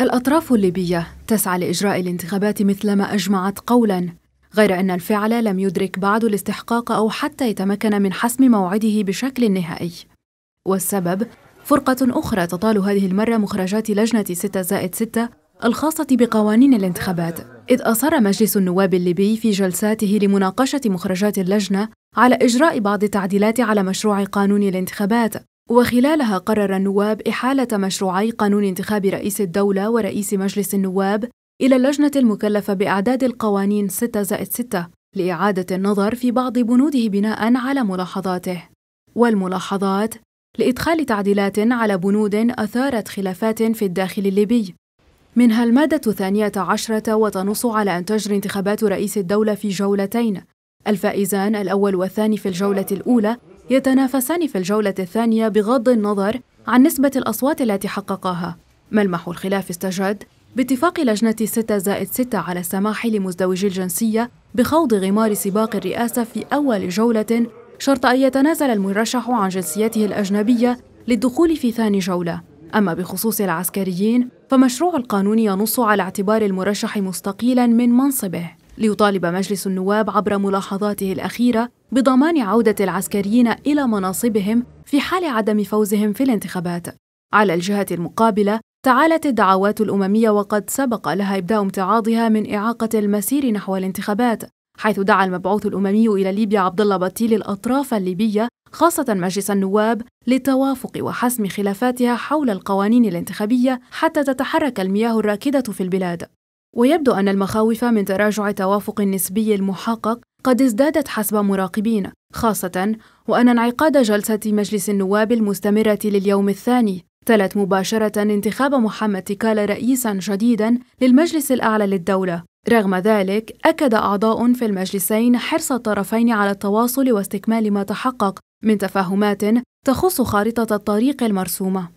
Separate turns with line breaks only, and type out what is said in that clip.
الأطراف الليبية تسعى لإجراء الانتخابات مثلما أجمعت قولاً غير أن الفعل لم يدرك بعد الاستحقاق أو حتى يتمكن من حسم موعده بشكل نهائي والسبب فرقة أخرى تطال هذه المرة مخرجات لجنة 6 زائد 6 الخاصة بقوانين الانتخابات إذ أصر مجلس النواب الليبي في جلساته لمناقشة مخرجات اللجنة على إجراء بعض التعديلات على مشروع قانون الانتخابات وخلالها قرر النواب إحالة مشروعي قانون انتخاب رئيس الدولة ورئيس مجلس النواب إلى اللجنة المكلفة بإعداد القوانين 6 زائد 6 لإعادة النظر في بعض بنوده بناء على ملاحظاته والملاحظات لإدخال تعديلات على بنود أثارت خلافات في الداخل الليبي منها المادة الثانية عشرة وتنص على أن تجري انتخابات رئيس الدولة في جولتين الفائزان الأول والثاني في الجولة الأولى يتنافسان في الجولة الثانية بغض النظر عن نسبة الأصوات التي حققاها ملمح الخلاف استجد باتفاق لجنة 6 زائد 6 على السماح لمزدوجي الجنسية بخوض غمار سباق الرئاسة في أول جولة شرط أن يتنازل المرشح عن جنسيته الأجنبية للدخول في ثاني جولة أما بخصوص العسكريين فمشروع القانون ينص على اعتبار المرشح مستقيلا من منصبه ليطالب مجلس النواب عبر ملاحظاته الأخيرة بضمان عودة العسكريين إلى مناصبهم في حال عدم فوزهم في الانتخابات. على الجهة المقابلة تعالت الدعوات الأممية وقد سبق لها إبداء امتعاضها من إعاقة المسير نحو الانتخابات، حيث دعا المبعوث الأممي إلى ليبيا عبد الله بطيل الأطراف الليبية خاصة مجلس النواب للتوافق وحسم خلافاتها حول القوانين الانتخابية حتى تتحرك المياه الراكدة في البلاد. ويبدو أن المخاوف من تراجع التوافق النسبي المحقق قد ازدادت حسب مراقبين خاصة وأن انعقاد جلسة مجلس النواب المستمرة لليوم الثاني تلت مباشرة انتخاب محمد تيكالا رئيسا جديدا للمجلس الأعلى للدولة رغم ذلك أكد أعضاء في المجلسين حرص الطرفين على التواصل واستكمال ما تحقق من تفاهمات تخص خارطة الطريق المرسومة